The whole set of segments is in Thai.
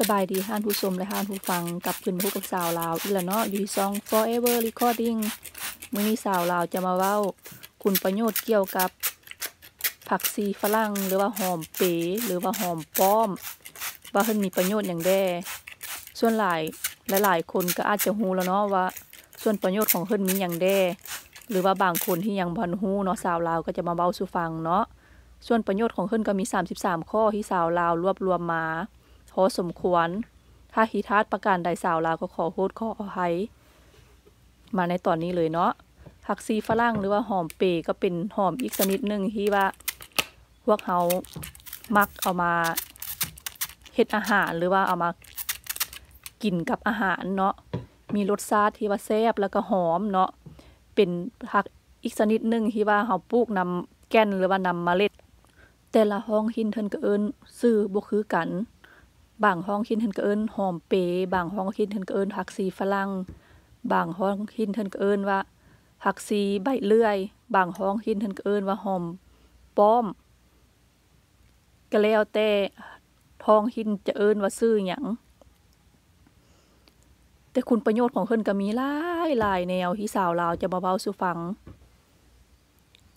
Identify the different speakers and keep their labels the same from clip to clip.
Speaker 1: สบายดีท่านผู้ชมและท่านผู้ฟังกับคุณผู้กับสาวลาว อีละเนาะ อยู่ที่ซอง forever recording มื่อนี้สาวลาว จะมาเว้า คุณประโยชน์เกี่ยวกับ ผักซีฝรั่งหรือว่าหอมเป๋หรือว่าหอมป้อม ว่าเพิ่นมีประโยชน์อย่างแดส่วนหลายและหลายคนก็อาจจะฮู้แล้วเนาะ ว่า ส่วนประโยชน์ของเพิ่นมีอย่างแดหรือว่าบางคนที่ยังพันฮู้เนาะสาวลาวก็จะมาเว้าสู่ฟังเนาะส่วนประโยชน์ของเพิ่นก็มี 33 ข้อที่สาวลาว รวบรวมมาพอสมควร ถ้าฮิทาสประการใดสาวลาวก็ขอโทษขออภัยมาในตอนนี้เลยเนาะ ผักซีฝรั่งหรือว่าหอมเปรก็เป็นหอมอีกชนิดหนึ่งที่ว่าพวกเขามักเอามาเฮ็ดอาหารหรือว่าเอามากินกับอาหารเนาะ มีรสชาติที่ว่าแซ่บแล้วก็หอมเนาะ เป็นผักอีกชนิดหนึ่งที่ว่าเขาปลูกนำแก่นหรือว่านำเมล็ด แต่ละห้องหินเทินก็เอินซื้อบกคือกันบางห้องคินเทินกเอินหอมเป บางห้องคินเทินกเอินผักซีฝรั่ง บางห้องคินเทินกเอินว่าผักซีใบเลื่อย บางห้องคินเทินกเอินว่าหอม ป้อม ก็แล้วแต่ท้องหินจะเอินว่าซื้อหยังแต่คุณประโยชน์ของเพิ่นก็มีหลายหลายแนวที่สาวลาวจะมาเบาสู่ฟัง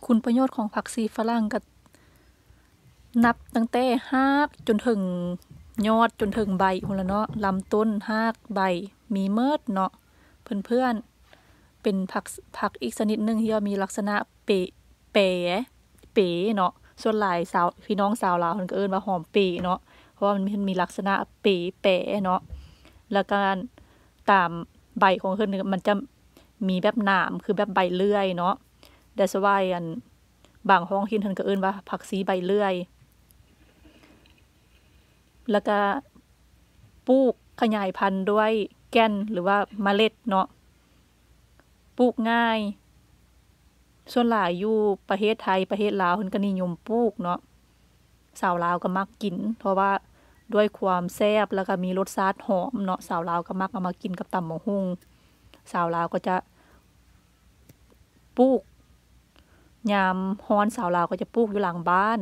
Speaker 1: คุณประโยชน์ของผักซีฝรั่งก็นับตั้งแต่ฮากจนถึงยอดจนถึงใบหุ่นละเนาะ ลำต้นหาก ใบ มีเมิดเนาะ เพื่อน ๆ เป็นผัก ผักอีกชนิดหนึ่งที่มีลักษณะเปเป๋เป๋เนาะ ส่วนหลายสาว พี่น้องสาวลาวคนก็เอิ้นว่าหอมเป๋เนาะ เพราะว่ามันมีลักษณะเป๋เป๋เนาะ แล้วการตามใบของเพื่อนมันจะมีแบบหนาม คือแบบใบ เลื่อยเนาะแต่สวายอันบางห้องหินเพื่นก็เอิ้นว่าผักซีใบเลื่อยแล้วก็ปลูกขยายพันธุ์ด้วยแก่นหรือว่าเมล็ดเนาะปลูกง่าย ส่วนหลายอยู่ประเทศไทยประเทศลาวเพิ่นก็นิยมปลูกเนาะสาวลาวก็มักกิน เพราะว่าด้วยความแซ่บแล้วก็มีรสชาติหอมเนาะสาวลาวก็มักเอามากินกับตำมะฮุ่งสาวลาวก็จะปลูก ยามฮ้อนสาวลาวก็จะปลูกอยู่หลังบ้าน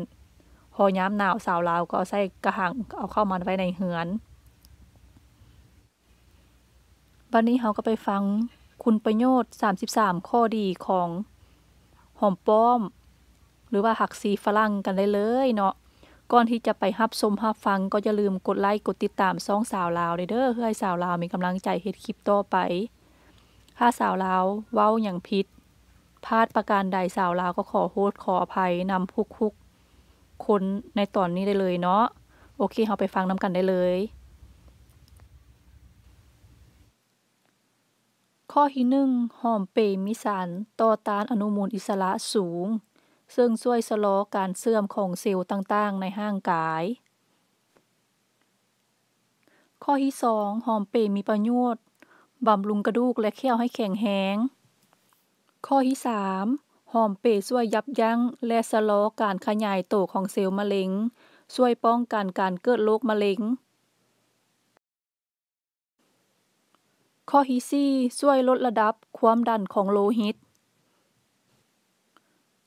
Speaker 1: พอย้ำหนาวสาวลาวก็ใส่กระหังเอาเข้ามาไว้ในเหือนวันนี้เขาก็ไปฟังคุณประโยชน์ 33 ข้อดีของหอม ป้อม หรือว่าหักซีฝรั่ง กัน ได้ เลย เนาะ ก่อน ที่จะไปฮับชมฮับ ฟังก็อย่าลืมกดไลค์ กดติด ตามซ่อง สาวลาวเด้อเพื่อให้สาวลาวมีกำลังใจเฮ็ดคลิปต่อไป ถ้าสาวลาวเว้าอย่างผิดพลาดประการใดสาวลาวก็ขอโทษขออภัยนำพุกๆคนในตอนนี้ได้เลยเนาะ โอเคเราไปฟังน้ำกันได้เลย ข้อที่หนึ่งหอมเปยมิสารต่อต้านอนุมูลอิสระสูง ซึ่งช่วยสะลอการเสื่อมของเซลล์ต่างๆ ในห่างกาย ข้อที่สอง หอมเปยมีประโยชน์บำรุงกระดูกและเขี้ยวให้แข็งแรง ข้อที่สามหอมเปช่วยยับยั้งและชะลอการขยายโตของเซลล์มะเร็ง ช่วยป้องกันการเกิดโรคมะเร็ง ข้อที่4ช่วยลดระดับความดันของโลหิต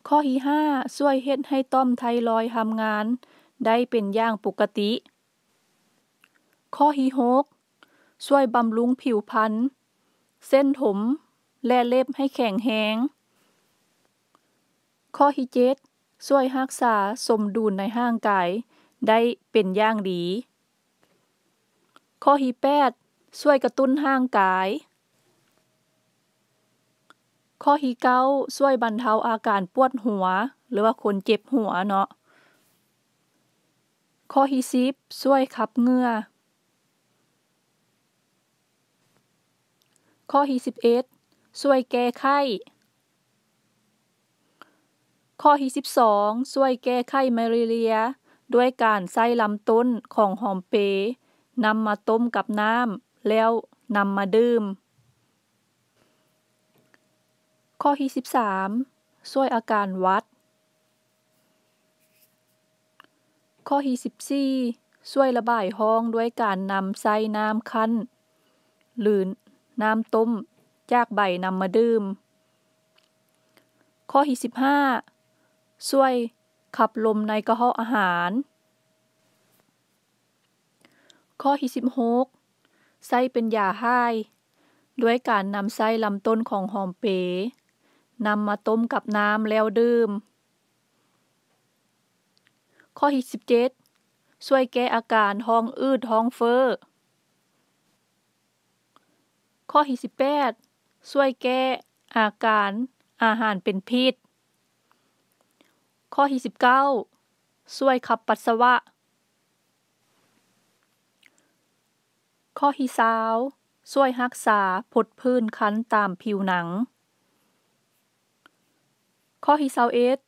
Speaker 1: ข้อที่5ช่วยเฮ็ดให้ต้อมไทรอยทำงาน ได้เป็นอย่างปกติ ข้อที่6ช่วยบำรุงผิวพรรณ เส้นผมและเล็บให้แข็งแรงข้อที่เจ็ดช่วยรักษาสมดุลในร่างกาย ได้เป็นอย่างดี ข้อที่แปดช่วยกระตุ้นร่างกาย ข้อที่เก้าช่วยบรรเทาอาการปวดหัว หรือว่าคนเจ็บหัวเนาะ ข้อที่สิบช่วยขับเหงื่อ ข้อที่สิบเอ็ดช่วยแก้ไข้ข้อที่12ช่วยแก้ไข้มาเรีย ด้วยการใส่ลำต้นของหอมเปนำมาต้มกับน้ำแล้วนำมาดื่ม ข้อที่13ช่วยอาการวัด ข้อที่14ช่วยระบายห้องด้วยการนำใส่น้ำคั้นหรือน้ำต้มจากใบนำมาดื่ม ข้อที่15ช่วยขับลมในกระเพาะอาหาร ข้อที่16ไส้เป็นยาให้ ด้วยการนำไส้ลำต้นของหอมเป๋ นำมาต้มกับน้ำแล้วดื่ม ข้อที่17ช่วยแก้อาการท้องอืดท้องเฟ้อ ข้อที่18ช่วยแก้อาการอาหารเป็นพิษข้อที่สิบเก้าช่วยขับปัสสาวะ ข้อที่สาวช่วยรักษา ผดพื้นคันตามผิวหนัง ข้อที่สาวเอส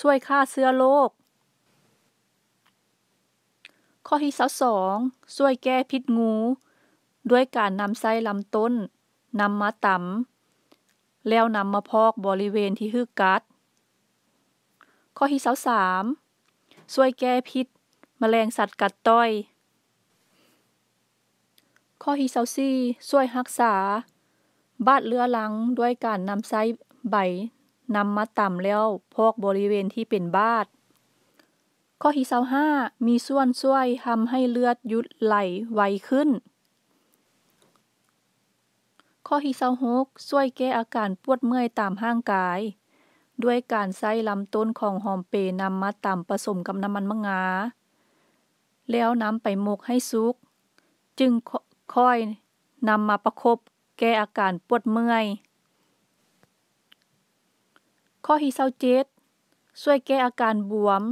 Speaker 1: ช่วยฆ่าเสื้อโรค ข้อที่สาวสองช่วยแก้พิษงู ด้วยการนำไส้ลำต้น นำมาตำ แล้วนำมาพอกบริเวณที่ฮึกกัดข้อที่สามช่วยแก้พิษมแมลงสัตว์กัดต้อย ข้อที่สสี่ช่วยรักษา บาดเลือลังด้วยการนำไซใบนำมาต่ำแล้วพอกบริเวณที่เป็นบาด ข้อที่สห้า มีส่วนช่วยทำให้เลือดยุดไหลไวขึ้น ข้อที่สหกช่วยแก้อาการปวดเมื่อยตามห่างกายด้วยการใส้ลำต้นของหอมเปนำมาตำผสมกับน้ำมันมะงาแล้วนำไปหมกให้สุกจึงค่อยนำมาประครบแก้อาการปวดเมื่อย ข้อที่็ดช่วยแก้อาการบวม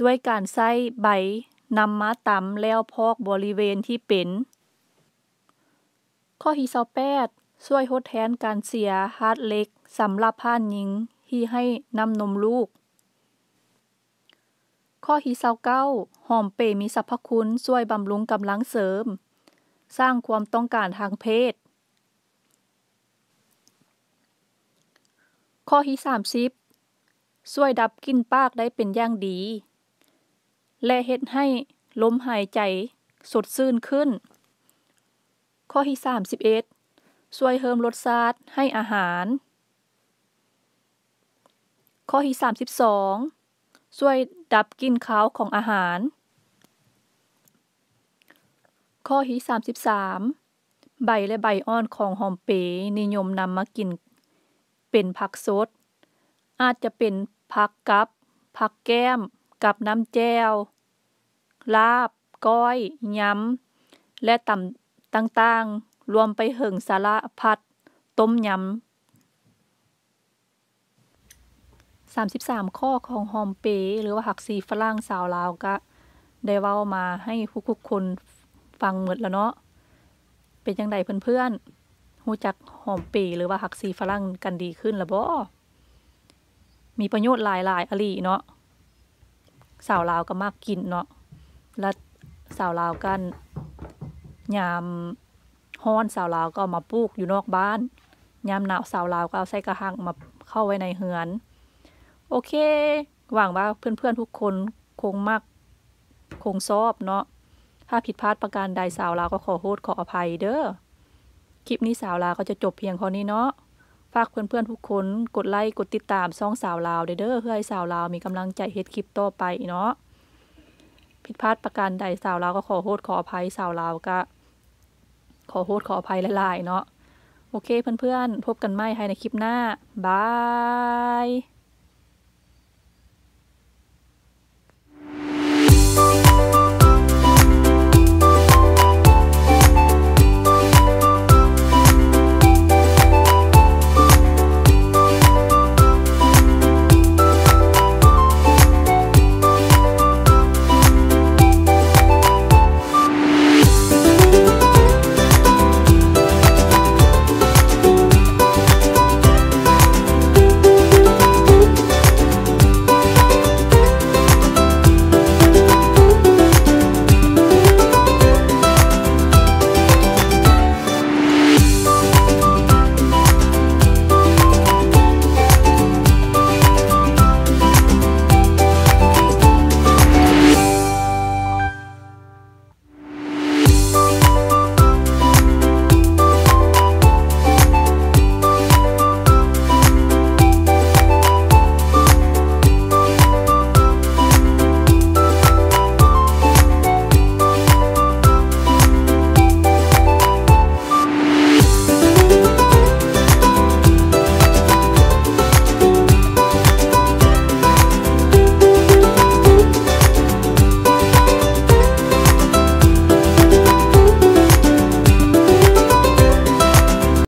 Speaker 1: ด้วยการใส้ใบนำมาตำแล้วพอกบริเวณที่เป็น ข้อที่ปดช่วยทดแทนการเสียฮาร์ดเล็กสำหรับผ่านหญิงที่ให้นำนมลูก ข้อที่29หอมเปมีสรรพคุณช่วยบำรุงกำลังเสริม สร้างความต้องการทางเพศ ข้อที่30ช่วยดับกลิ่นปากได้เป็นอย่างดี และเฮ็ดให้ลมหายใจ สดชื่นขึ้น ข้อที่31ช่วยเพิ่มรสชาติให้อาหารข้อที่32ช่วยดับกลิ่นคาวของอาหาร ข้อที่33 ใบและใบอ่อนของหอมเป๋นิยมนำมากินเป็นผักสด อาจจะเป็นผักกับ ผักแก้มกับน้ำแจวลาบก้อยยำและตำต่างๆรวมไปถึงสาระพัด ต้มยำ33 ข้อของฮอมเปหรือว่าหักซีฝรั่งสาวลาวก็ ได้เว้ามาให้ทุกๆ คนฟังหมดแล้วเนาะเป็นยังไงเพื่อนๆหูจัก หอม เปหรือว่าหักซีฝรั่งกันดีขึ้นลวบ่ มีประโยชน์หลาย ๆอลีเนาะสาวลาวก็มากกินเนาะและ สาวลาวกันยามฮ้อนสาวลาวก็มาปลูกอยู่นอกบ้านยามหนาวสาวลาวก็เอาใส่กระหังมาเข้าไว้ในเฮือนโอเค หวังว่าเพื่อนๆ ทุกคนคงมากคงซอบเนาะ ถ้าผิดพลาดประการใดสาวลาวก็ขอโทษขออภัยเด้อ คลิปนี้สาวลาวก็จะจบเพียงเท่านี้เนาะ ฝากเพื่อนๆทุกคน กดไลค์กดติดตามซ่องสาวลาวเด้อเพื่อให้สาวลาวมีกำลังใจเฮ็ดคลิปต่อไปเนาะ ผิดพลาดประการใดสาวลาวก็ขอโทษขออภัยสาวลาวก็ ขอโทษขออภัยหลาย ๆ เนาะ โอเคเพื่อนๆ พบกันใหม่ในคลิปหน้า บาย